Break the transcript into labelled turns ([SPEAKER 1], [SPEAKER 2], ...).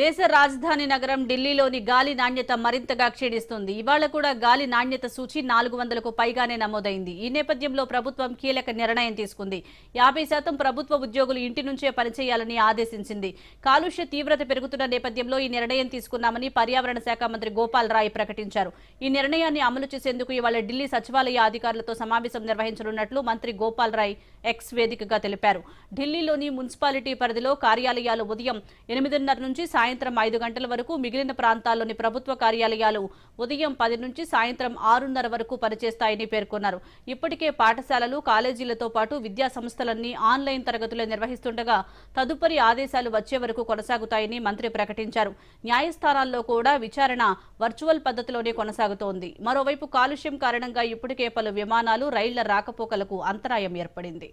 [SPEAKER 1] దేశ రాజధాని నగరం ఢిల్లీలోని గాలి నాణ్యత మరింతగా క్షీణిస్తుంది ఇవాళ కూడా గాలి నాణ్యత సూచి నాలుగు వందలకు పైగానే నమోదైంది ఈ నేపథ్యంలో ప్రభుత్వం కీలక నిర్ణయం తీసుకుంది యాభై శాతం ప్రభుత్వ ఉద్యోగులు ఇంటి నుంచే పనిచేయాలని ఆదేశించింది కాలుష్య తీవ్రత పెరుగుతున్న నేపథ్యంలో ఈ నిర్ణయం తీసుకున్నామని పర్యావరణ శాఖ మంత్రి గోపాల్ రాయ్ ప్రకటించారు ఈ నిర్ణయాన్ని అమలు చేసేందుకు ఇవాళ ఢిల్లీ సచివాలయ అధికారులతో సమావేశం నిర్వహించనున్నట్లు మంత్రి గోపాల్ రాయ్ ఎక్స్ వేదికగా తెలిపారు ఢిల్లీలోని మున్సిపాలిటీ పరిధిలో కార్యాలయాలు ఉదయం ఎనిమిదిన్నర నుంచి సాయంత్రం ఐదు గంటల వరకు మిగిలిన ప్రాంతాల్లోని ప్రభుత్వ కార్యాలయాలు ఉదయం పది నుంచి సాయంత్రం ఆరున్నర వరకు పనిచేస్తాయని పేర్కొన్నారు ఇప్పటికే పాఠశాలలు కాలేజీలతో పాటు విద్యా సంస్థలన్నీ ఆన్లైన్ తరగతులు నిర్వహిస్తుండగా తదుపరి ఆదేశాలు వచ్చే వరకు కొనసాగుతాయని మంత్రి ప్రకటించారు న్యాయస్థానాల్లో కూడా విచారణ వర్చువల్ పద్ధతిలోనే కొనసాగుతోంది మరోవైపు కాలుష్యం కారణంగా ఇప్పటికే పలు విమానాలు రైళ్ల రాకపోకలకు అంతరాయం ఏర్పడింది